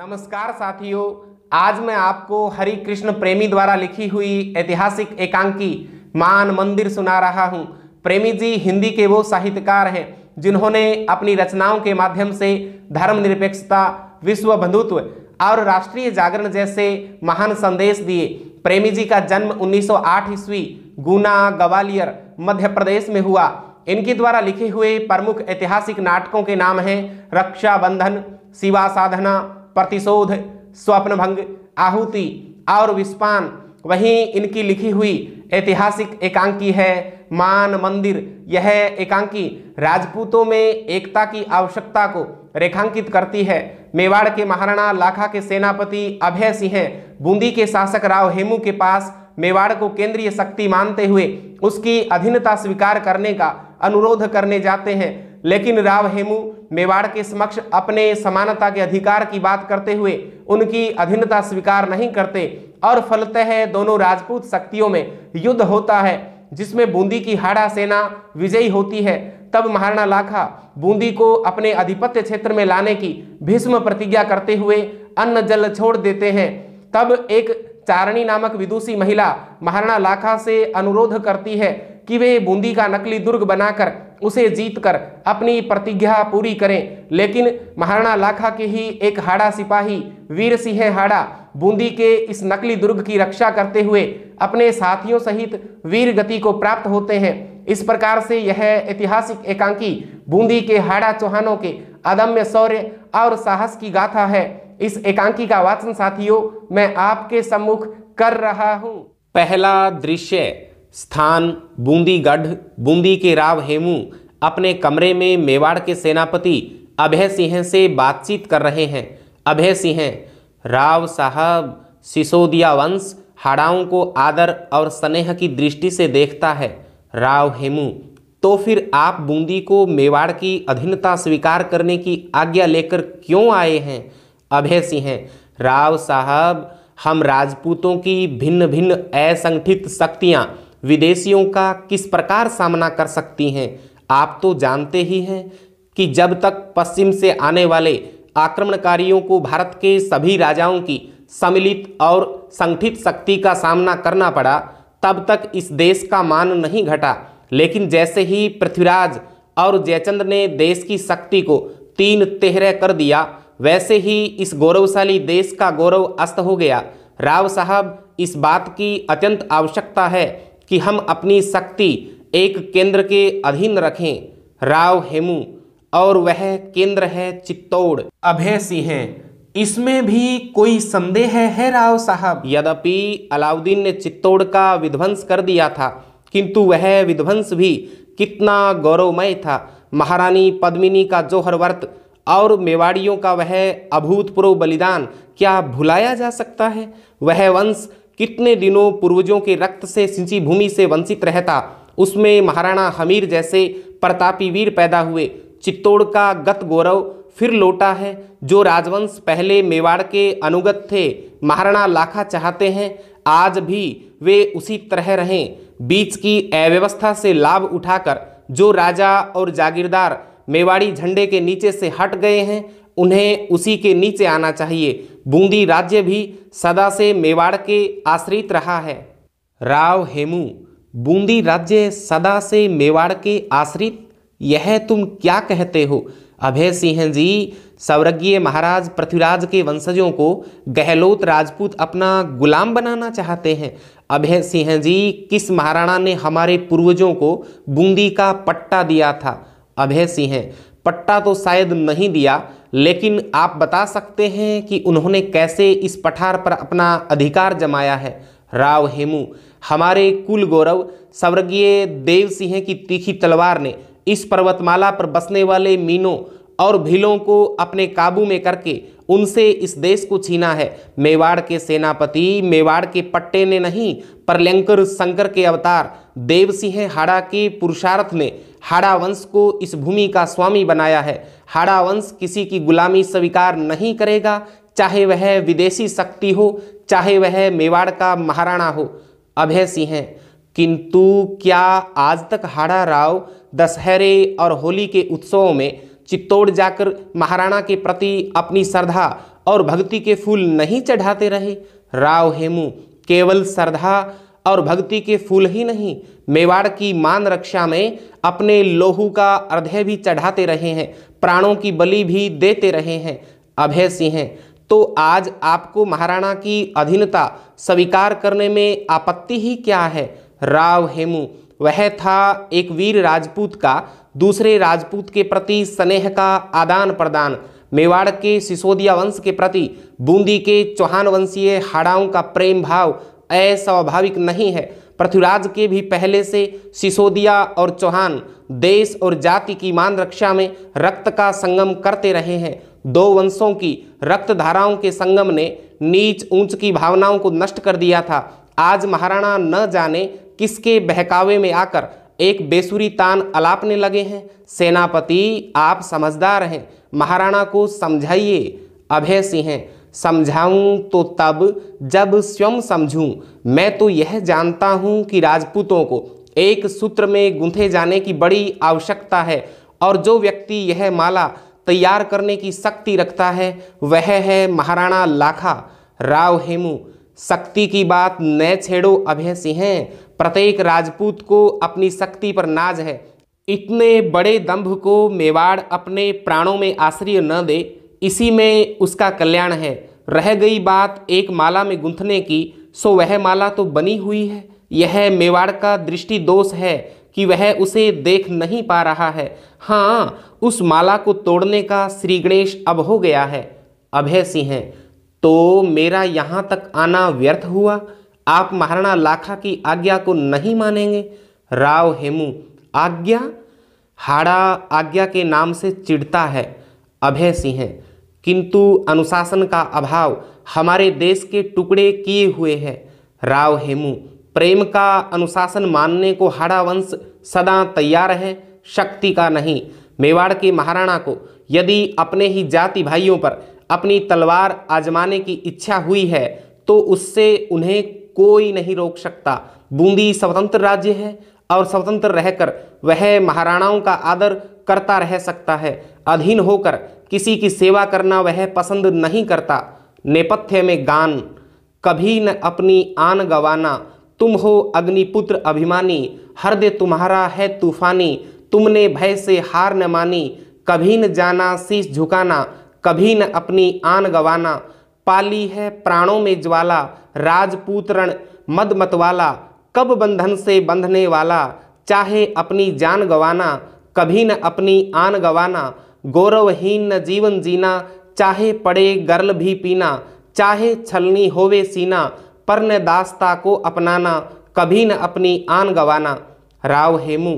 नमस्कार साथियों आज मैं आपको हरि कृष्ण प्रेमी द्वारा लिखी हुई ऐतिहासिक एकांकी मान मंदिर सुना रहा हूँ प्रेमी जी हिंदी के वो साहित्यकार हैं जिन्होंने अपनी रचनाओं के माध्यम से धर्मनिरपेक्षता विश्व बंधुत्व और राष्ट्रीय जागरण जैसे महान संदेश दिए प्रेमी जी का जन्म 1908 ईस्वी गुना ग्वालियर मध्य प्रदेश में हुआ इनके द्वारा लिखे हुए प्रमुख ऐतिहासिक नाटकों के नाम हैं रक्षाबंधन शिवा साधना प्रतिशोध स्वप्न भंग आहुति और विस्पान वहीं इनकी लिखी हुई ऐतिहासिक एकांकी है मान मंदिर यह एकांकी राजपूतों में एकता की आवश्यकता को रेखांकित करती है मेवाड़ के महाराणा लाखा के सेनापति अभय सिंह बूंदी के शासक राव हेमू के पास मेवाड़ को केंद्रीय शक्ति मानते हुए उसकी अधीनता स्वीकार करने का अनुरोध करने जाते हैं लेकिन राव हेमू मेवाड़ के समक्ष अपने समानता के अधिकार की बात करते हुए उनकी अधीनता स्वीकार नहीं करते और फलतः दोनों राजपूत शक्तियों में युद्ध होता है जिसमें बूंदी की हाड़ा सेना विजयी होती है तब महाराणा लाखा बूंदी को अपने अधिपत्य क्षेत्र में लाने की भीष्म प्रतिज्ञा करते हुए अन्न जल छोड़ देते हैं तब एक चारणी नामक विदुषी महिला महाराणा लाखा से अनुरोध करती है कि वे बूंदी का नकली दुर्ग बनाकर उसे जीतकर अपनी प्रतिज्ञा पूरी करें लेकिन महाराणा लाखा के ही एक हाड़ा सिपाही वीर सिंह हाड़ा बूंदी के इस नकली दुर्ग की रक्षा करते हुए अपने साथियों सहित वीर गति को प्राप्त होते हैं इस प्रकार से यह ऐतिहासिक एकांकी बूंदी के हाड़ा चौहानों के अदम्य शौर्य और साहस की गाथा है इस एकांकी का वाचन साथियों मैं आपके सम्मुख कर रहा हूं पहला दृश्य स्थान बूंदी गढ़ बूंदी के राव हेमू अपने कमरे में मेवाड़ के सेनापति अभय सिंह से बातचीत कर रहे हैं अभय सिंह राव साहब सिसोदिया वंश हाड़ाओं को आदर और स्नेह की दृष्टि से देखता है राव हेमू तो फिर आप बूंदी को मेवाड़ की अधीनता स्वीकार करने की आज्ञा लेकर क्यों आए हैं अभय सिंह हैं राव साहब हम राजपूतों की भिन्न भिन्न असंगठित शक्तियाँ विदेशियों का किस प्रकार सामना कर सकती हैं आप तो जानते ही हैं कि जब तक पश्चिम से आने वाले आक्रमणकारियों को भारत के सभी राजाओं की सम्मिलित और संगठित शक्ति का सामना करना पड़ा तब तक इस देश का मान नहीं घटा लेकिन जैसे ही पृथ्वीराज और जयचंद्र ने देश की शक्ति को तीन तेहरे कर दिया वैसे ही इस गौरवशाली देश का गौरव अस्त हो गया राव साहब इस बात की अत्यंत आवश्यकता है कि हम अपनी शक्ति एक केंद्र के अधीन रखें राव हेमू और वह केंद्र है चित्तौड़ अभय सिंह इसमें भी कोई संदेह है, है राव साहब यद्यपि अलाउद्दीन ने चित्तौड़ का विध्वंस कर दिया था किंतु वह विध्वंस भी कितना गौरवमय था महारानी पद्मिनी का जोहर वर्त और मेवाड़ियों का वह अभूतपूर्व बलिदान क्या भुलाया जा सकता है वह वंश कितने दिनों पूर्वजों के रक्त से सिंची भूमि से वंचित रहता उसमें महाराणा हमीर जैसे प्रतापी वीर पैदा हुए चित्तौड़ का गत गौरव फिर लौटा है जो राजवंश पहले मेवाड़ के अनुगत थे महाराणा लाखा चाहते हैं आज भी वे उसी तरह रहें बीच की अव्यवस्था से लाभ उठाकर जो राजा और जागीरदार मेवाड़ी झंडे के नीचे से हट गए हैं उन्हें उसी के नीचे आना चाहिए बूंदी राज्य भी सदा से मेवाड़ के आश्रित रहा है राव हेमू बूंदी राज्य सदा से मेवाड़ के आश्रित यह तुम क्या कहते हो अभय सिंह जी स्वर्गीय महाराज पृथ्वीराज के वंशजों को गहलोत राजपूत अपना गुलाम बनाना चाहते हैं अभय सिंह जी किस महाराणा ने हमारे पूर्वजों को बूंदी का पट्टा दिया था अभय सिंह पट्टा तो शायद नहीं दिया लेकिन आप बता सकते हैं कि उन्होंने कैसे इस पठार पर अपना अधिकार जमाया है राव हेमू हमारे कुल गौरव स्वर्गीय देव सिंह की तीखी तलवार ने इस पर्वतमाला पर बसने वाले मीनों और भीलों को अपने काबू में करके उनसे इस देश को छीना है मेवाड़ के सेनापति मेवाड़ के पट्टे ने नहीं पर लंकर शंकर के अवतार देव सिंह हाड़ा के पुरुषार्थ ने हाड़ा वंश को इस भूमि का स्वामी बनाया है हाड़ा वंश किसी की गुलामी स्वीकार नहीं करेगा चाहे वह विदेशी शक्ति हो चाहे वह मेवाड़ का महाराणा हो अभय सिंह किंतु क्या आज तक हाड़ा राव दशहरे और होली के उत्सवों में चित्तौड़ जाकर महाराणा के प्रति अपनी श्रद्धा और भक्ति के फूल नहीं चढ़ाते रहे राव हेमू केवल श्रद्धा और भक्ति के फूल ही नहीं मेवाड़ की मान रक्षा में अपने लोहू का अर्ध्य भी चढ़ाते रहे हैं प्राणों की बलि भी देते रहे हैं अभय सिंह हैं तो आज आपको महाराणा की अधीनता स्वीकार करने में आपत्ति ही क्या है राव हेमू वह था एक वीर राजपूत का दूसरे राजपूत के प्रति स्नेह का आदान प्रदान मेवाड़ के सिसोदिया वंश के प्रति बूंदी के चौहान वंशीय हाड़ाओं का प्रेम भाव अस्वाभाविक नहीं है पृथ्वीराज के भी पहले से सिसोदिया और चौहान देश और जाति की मान रक्षा में रक्त का संगम करते रहे हैं दो वंशों की रक्त धाराओं के संगम ने नीच ऊंच की भावनाओं को नष्ट कर दिया था आज महाराणा न जाने किसके बहकावे में आकर एक बेसुरी तान अलापने लगे हैं सेनापति आप समझदार हैं महाराणा को समझाइए अभय सिंह हैं समझाऊं तो तब जब स्वयं समझूं मैं तो यह जानता हूं कि राजपूतों को एक सूत्र में गुंथे जाने की बड़ी आवश्यकता है और जो व्यक्ति यह माला तैयार करने की शक्ति रखता है वह है महाराणा लाखा राव हेमू शक्ति की बात न छेड़ो अभय सिंह प्रत्येक राजपूत को अपनी शक्ति पर नाज है इतने बड़े दंभ को मेवाड़ अपने प्राणों में आश्रय न दे इसी में उसका कल्याण है रह गई बात एक माला में गुंथने की सो वह माला तो बनी हुई है यह मेवाड़ का दृष्टि दोष है कि वह उसे देख नहीं पा रहा है हाँ उस माला को तोड़ने का श्री गणेश अब हो गया है अभय सिंह तो मेरा यहाँ तक आना व्यर्थ हुआ आप महाराणा लाखा की आज्ञा को नहीं मानेंगे राव हेमू आज्ञा हाड़ा आज्ञा के नाम से चिढ़ता है अभय सिंह किंतु अनुशासन का अभाव हमारे देश के टुकड़े किए हुए हैं राव हेमू प्रेम का अनुशासन मानने को वंश सदा तैयार है शक्ति का नहीं मेवाड़ के महाराणा को यदि अपने ही जाति भाइयों पर अपनी तलवार आजमाने की इच्छा हुई है तो उससे उन्हें कोई नहीं रोक सकता बूंदी स्वतंत्र राज्य है और स्वतंत्र रहकर वह महाराणाओं का आदर करता रह सकता है अधीन होकर किसी की सेवा करना वह पसंद नहीं करता नेपथ्य में गान कभी न अपनी आन गवाना तुम हो अग्निपुत्र अभिमानी हृदय तुम्हारा है तूफानी तुमने भय से हार न मानी कभी न जाना शीश झुकाना कभी न अपनी आन गवाना पाली है प्राणों में ज्वाला राजपूत रण मद मतवाला कब बंधन से बंधने वाला चाहे अपनी जान गवाना कभी न अपनी आन गवाना गौरवहीन न जीवन जीना चाहे पड़े गर्ल भी पीना चाहे छलनी होवे सीना पर न दास्ता को अपनाना कभी न अपनी आन गवाना राव हेमू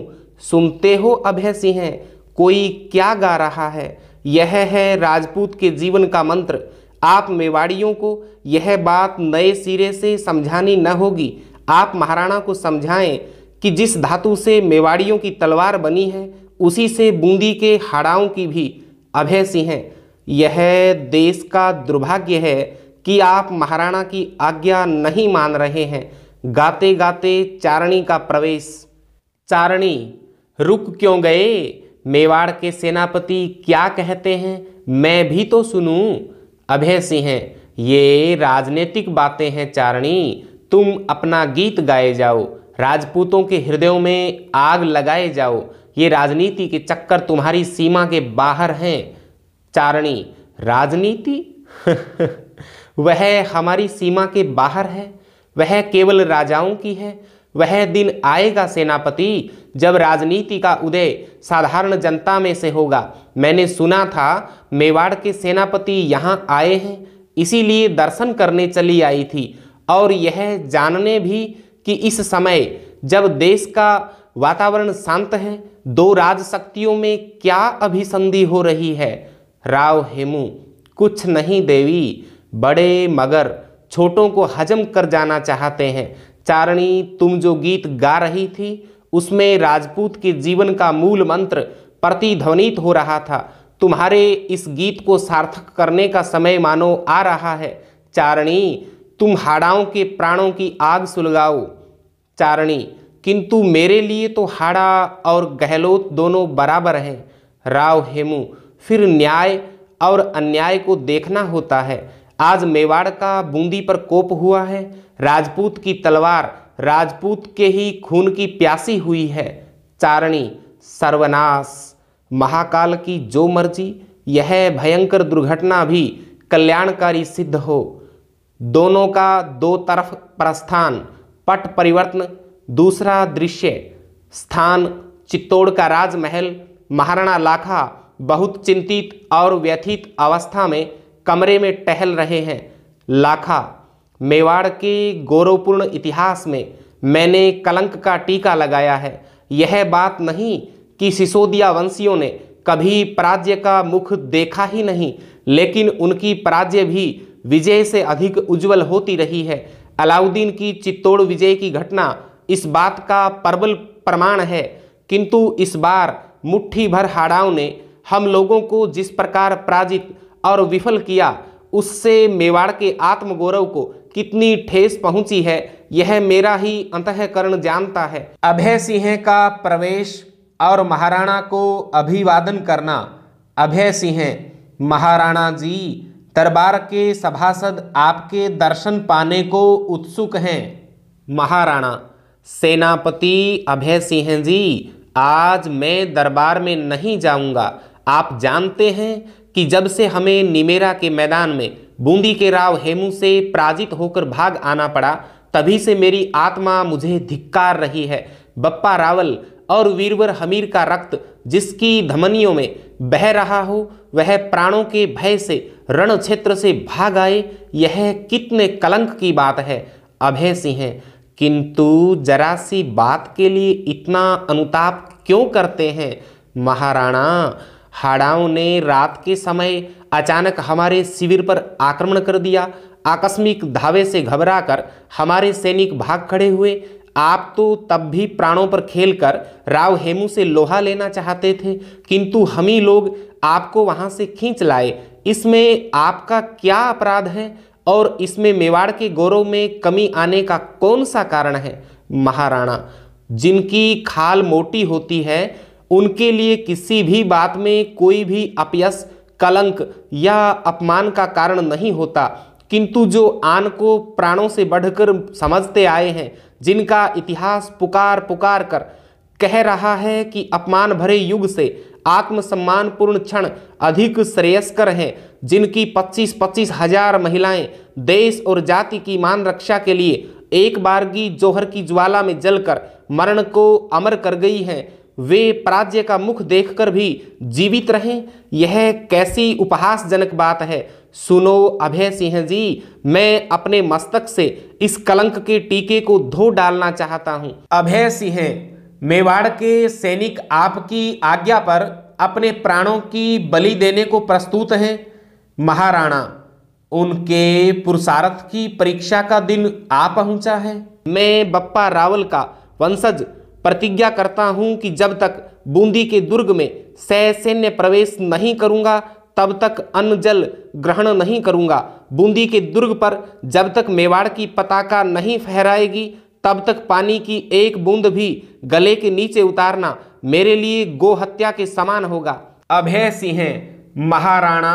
सुनते हो अभय सिंह कोई क्या गा रहा है यह है राजपूत के जीवन का मंत्र आप मेवाड़ियों को यह बात नए सिरे से समझानी न होगी आप महाराणा को समझाएं कि जिस धातु से मेवाड़ियों की तलवार बनी है उसी से बूंदी के हड़ाओं की भी अभय सिंह हैं यह देश का दुर्भाग्य है कि आप महाराणा की आज्ञा नहीं मान रहे हैं गाते गाते चारणी का प्रवेश चारणी रुक क्यों गए मेवाड़ के सेनापति क्या कहते हैं मैं भी तो सुनूं अभय सिंह हैं ये राजनीतिक बातें हैं चारणी तुम अपना गीत गाए जाओ राजपूतों के हृदयों में आग लगाए जाओ ये राजनीति के चक्कर तुम्हारी सीमा के बाहर हैं चारणी राजनीति वह हमारी सीमा के बाहर है वह केवल राजाओं की है वह दिन आएगा सेनापति जब राजनीति का उदय साधारण जनता में से होगा मैंने सुना था मेवाड़ के सेनापति यहाँ आए हैं इसीलिए दर्शन करने चली आई थी और यह जानने भी कि इस समय जब देश का वातावरण शांत है दो राजशक्तियों में क्या अभिसंधि हो रही है राव हेमू कुछ नहीं देवी बड़े मगर छोटों को हजम कर जाना चाहते हैं चारणी तुम जो गीत गा रही थी उसमें राजपूत के जीवन का मूल मंत्र प्रतिध्वनित हो रहा था तुम्हारे इस गीत को सार्थक करने का समय मानो आ रहा है चारणी तुम हाड़ाओं के प्राणों की आग सुलगाओ चारणी किंतु मेरे लिए तो हाड़ा और गहलोत दोनों बराबर हैं राव हेमू फिर न्याय और अन्याय को देखना होता है आज मेवाड़ का बूंदी पर कोप हुआ है राजपूत की तलवार राजपूत के ही खून की प्यासी हुई है चारणी सर्वनाश महाकाल की जो मर्जी यह भयंकर दुर्घटना भी कल्याणकारी सिद्ध हो दोनों का दो तरफ प्रस्थान पट परिवर्तन दूसरा दृश्य स्थान चित्तौड़ का राजमहल महाराणा लाखा बहुत चिंतित और व्यथित अवस्था में कमरे में टहल रहे हैं लाखा मेवाड़ के गौरवपूर्ण इतिहास में मैंने कलंक का टीका लगाया है यह बात नहीं कि सिसोदिया वंशियों ने कभी पराज्य का मुख देखा ही नहीं लेकिन उनकी पराजय भी विजय से अधिक उज्जवल होती रही है अलाउद्दीन की चित्तौड़ विजय की घटना इस बात का प्रबल प्रमाण है किंतु इस बार मुट्ठी भर हाड़ाओं ने हम लोगों को जिस प्रकार पराजित और विफल किया उससे मेवाड़ के आत्मगौरव को कितनी ठेस पहुंची है यह मेरा ही अंतकरण जानता है अभय सिंह का प्रवेश और महाराणा को अभिवादन करना अभय सिंह महाराणा जी दरबार के सभासद आपके दर्शन पाने को उत्सुक हैं महाराणा सेनापति अभय सिंह जी आज मैं दरबार में नहीं जाऊंगा आप जानते हैं कि जब से हमें निमेरा के मैदान में बूंदी के राव हेमू से पराजित होकर भाग आना पड़ा तभी से मेरी आत्मा मुझे धिक्कार रही है बप्पा रावल और वीरवर हमीर का रक्त जिसकी धमनियों में बह रहा हो वह प्राणों के भय से रण क्षेत्र से भाग आए यह कितने कलंक की बात है अभय सिंह किंतु जरा सी बात के लिए इतना अनुताप क्यों करते हैं महाराणा हाड़ाओं ने रात के समय अचानक हमारे शिविर पर आक्रमण कर दिया आकस्मिक धावे से घबराकर हमारे सैनिक भाग खड़े हुए आप तो तब भी प्राणों पर खेलकर राव हेमू से लोहा लेना चाहते थे किंतु हम ही लोग आपको वहाँ से खींच लाए इसमें आपका क्या अपराध है और इसमें मेवाड़ के गौरव में कमी आने का कौन सा कारण है महाराणा जिनकी खाल मोटी होती है उनके लिए किसी भी बात में कोई भी अपयस कलंक या अपमान का कारण नहीं होता किंतु जो आन को प्राणों से बढ़कर समझते आए हैं जिनका इतिहास पुकार पुकार कर कह रहा है कि अपमान भरे युग से आत्मसम्मानपूर्ण क्षण अधिक श्रेयस्कर हैं जिनकी 25 पच्चीस हजार महिलाएं देश और जाति की मान रक्षा के लिए एक बारगी जोहर की ज्वाला में जलकर मरण को अमर कर गई हैं वे पराजय का मुख देखकर भी जीवित रहें यह कैसी उपहासजनक बात है सुनो अभय सिंह जी मैं अपने मस्तक से इस कलंक के टीके को धो डालना चाहता हूँ अभय सिंह मेवाड़ के सैनिक आपकी आज्ञा पर अपने प्राणों की बलि देने को प्रस्तुत हैं महाराणा उनके पुरुषार्थ की परीक्षा का दिन आ पहुंचा है मैं बप्पा रावल का वंशज प्रतिज्ञा करता हूं कि जब तक बूंदी के दुर्ग में सैसैन्य प्रवेश नहीं करूंगा तब तक अन्न जल ग्रहण नहीं करूंगा बूंदी के दुर्ग पर जब तक मेवाड़ की पताका नहीं फहराएगी तब तक पानी की एक बूंद भी गले के नीचे उतारना मेरे लिए गोहत्या के समान होगा अभय सिंह महाराणा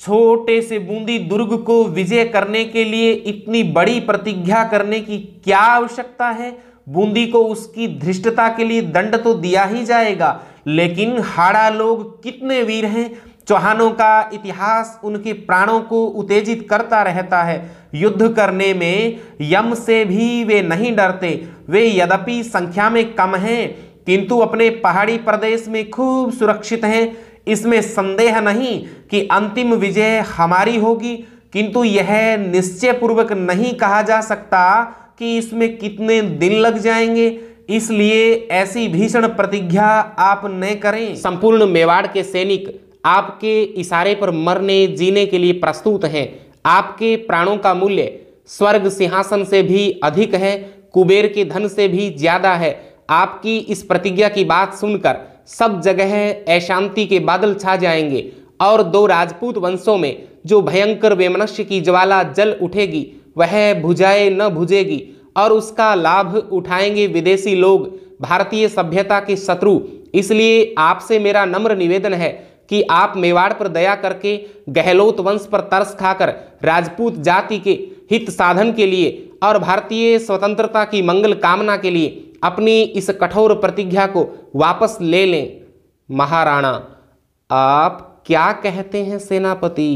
छोटे से बूंदी दुर्ग को विजय करने के लिए इतनी बड़ी प्रतिज्ञा करने की क्या आवश्यकता है बूंदी को उसकी धृष्टता के लिए दंड तो दिया ही जाएगा लेकिन हाड़ा लोग कितने वीर हैं चौहानों का इतिहास उनके प्राणों को उत्तेजित करता रहता है युद्ध करने में यम से भी वे नहीं डरते वे यद्यपि संख्या में कम हैं किंतु अपने पहाड़ी प्रदेश में खूब सुरक्षित हैं इसमें संदेह नहीं कि अंतिम विजय हमारी होगी किंतु यह निश्चयपूर्वक नहीं कहा जा सकता कि इसमें कितने दिन लग जाएंगे इसलिए ऐसी भीषण प्रतिज्ञा आप न करें संपूर्ण मेवाड़ के सैनिक आपके इशारे पर मरने जीने के लिए प्रस्तुत हैं आपके प्राणों का मूल्य स्वर्ग सिंहासन से भी अधिक है कुबेर के धन से भी ज्यादा है आपकी इस प्रतिज्ञा की बात सुनकर सब जगह अशांति के बादल छा जाएंगे और दो राजपूत वंशों में जो भयंकर वेमनुष्य की ज्वाला जल उठेगी वह भुजाए न भुजेगी और उसका लाभ उठाएंगे विदेशी लोग भारतीय सभ्यता के शत्रु इसलिए आपसे मेरा नम्र निवेदन है कि आप मेवाड़ पर दया करके गहलोत वंश पर तरस खाकर राजपूत जाति के हित साधन के लिए और भारतीय स्वतंत्रता की मंगल कामना के लिए अपनी इस कठोर प्रतिज्ञा को वापस ले लें महाराणा आप क्या कहते हैं सेनापति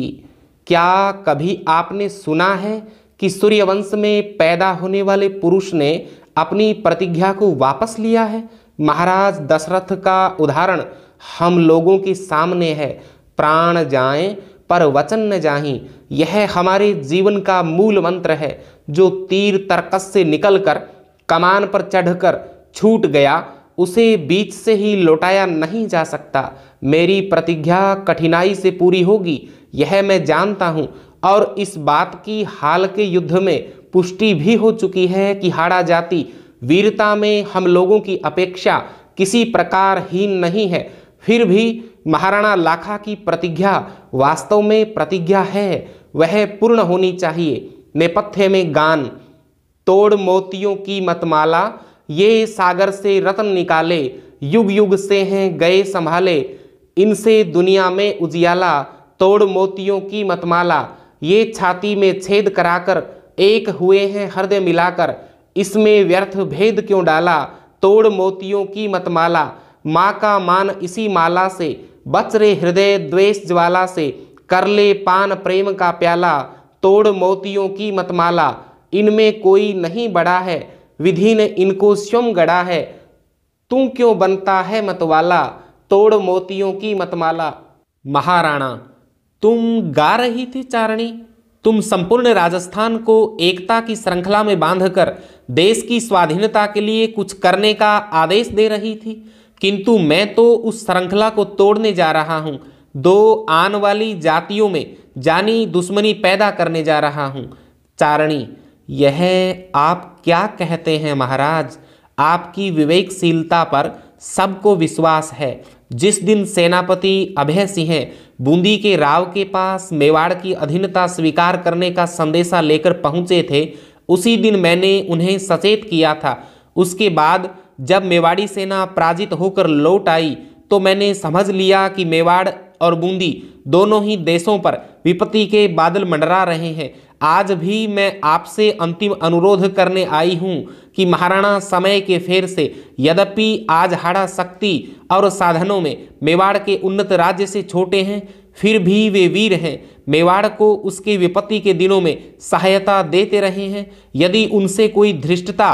क्या कभी आपने सुना है कि सूर्यवंश में पैदा होने वाले पुरुष ने अपनी प्रतिज्ञा को वापस लिया है महाराज दशरथ का उदाहरण हम लोगों के सामने है प्राण जाएं पर वचन न जाहीं यह हमारे जीवन का मूल मंत्र है जो तीर तरकस से निकलकर कमान पर चढ़कर छूट गया उसे बीच से ही लौटाया नहीं जा सकता मेरी प्रतिज्ञा कठिनाई से पूरी होगी यह मैं जानता हूँ और इस बात की हाल के युद्ध में पुष्टि भी हो चुकी है कि हाड़ा जाति वीरता में हम लोगों की अपेक्षा किसी प्रकार हीन नहीं है फिर भी महाराणा लाखा की प्रतिज्ञा वास्तव में प्रतिज्ञा है वह पूर्ण होनी चाहिए नेपथ्य में गान तोड़ मोतियों की मतमाला ये सागर से रतन निकाले युग युग से हैं गए संभाले इनसे दुनिया में उजियाला तोड़ मोतियों की मतमाला ये छाती में छेद कराकर एक हुए हैं हृदय मिलाकर इसमें व्यर्थ भेद क्यों डाला तोड़ मोतियों की मतमाला माँ का मान इसी माला से बच रे हृदय द्वेष ज्वाला से कर ले पान प्रेम का प्याला तोड़ मोतियों की मतमाला इनमें कोई नहीं बड़ा है विधि ने इनको स्वयं गढ़ा है तू क्यों बनता है मतवाला तोड़ मोतियों की मतमाला महाराणा तुम गा रही थी चारणी तुम संपूर्ण राजस्थान को एकता की श्रृंखला में बांधकर देश की स्वाधीनता के लिए कुछ करने का आदेश दे रही थी किंतु मैं तो उस श्रृंखला को तोड़ने जा रहा हूँ दो आन वाली जातियों में जानी दुश्मनी पैदा करने जा रहा हूँ चारणी यह आप क्या कहते हैं महाराज आपकी विवेकशीलता पर सबको विश्वास है जिस दिन सेनापति अभय सिंह बूंदी के राव के पास मेवाड़ की अधीनता स्वीकार करने का संदेशा लेकर पहुंचे थे उसी दिन मैंने उन्हें सचेत किया था उसके बाद जब मेवाड़ी सेना पराजित होकर लौट आई तो मैंने समझ लिया कि मेवाड़ और बूंदी दोनों ही देशों पर विपत्ति के बादल मंडरा रहे हैं आज भी मैं आपसे अंतिम अनुरोध करने आई हूँ कि महाराणा समय के फेर से यद्यपि आज हाड़ा शक्ति और साधनों में मेवाड़ के उन्नत राज्य से छोटे हैं फिर भी वे वीर हैं मेवाड़ को उसके विपत्ति के दिनों में सहायता देते रहे हैं यदि उनसे कोई धृष्टता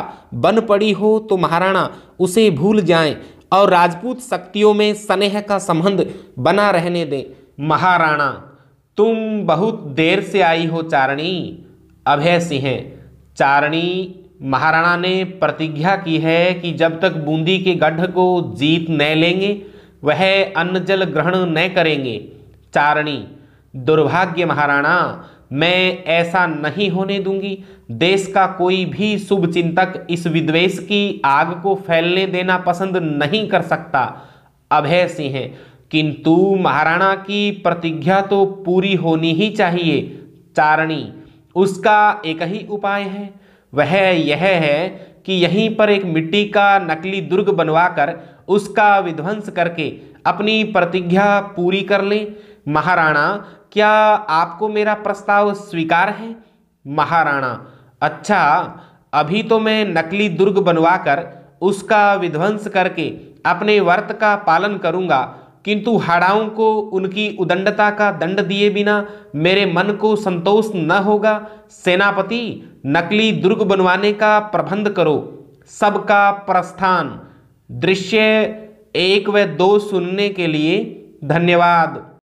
बन पड़ी हो तो महाराणा उसे भूल जाएं और राजपूत शक्तियों में स्नेह का संबंध बना रहने दें महाराणा तुम बहुत देर से आई हो चारणी अभय सिंह चारणी महाराणा ने प्रतिज्ञा की है कि जब तक बूंदी के गढ़ को जीत न लेंगे वह अन्न जल ग्रहण न करेंगे चारणी दुर्भाग्य महाराणा मैं ऐसा नहीं होने दूंगी देश का कोई भी शुभ चिंतक इस विद्वेश की आग को फैलने देना पसंद नहीं कर सकता अभय सिंह किंतु महाराणा की प्रतिज्ञा तो पूरी होनी ही चाहिए चारणी उसका एक ही उपाय है वह यह है कि यहीं पर एक मिट्टी का नकली दुर्ग बनवाकर उसका विध्वंस करके अपनी प्रतिज्ञा पूरी कर लें महाराणा क्या आपको मेरा प्रस्ताव स्वीकार है महाराणा अच्छा अभी तो मैं नकली दुर्ग बनवाकर उसका विध्वंस करके अपने वर्त का पालन करूंगा किंतु हड़ाओं को उनकी उदंडता का दंड दिए बिना मेरे मन को संतोष न होगा सेनापति नकली दुर्ग बनवाने का प्रबंध करो सबका प्रस्थान दृश्य एक व दो सुनने के लिए धन्यवाद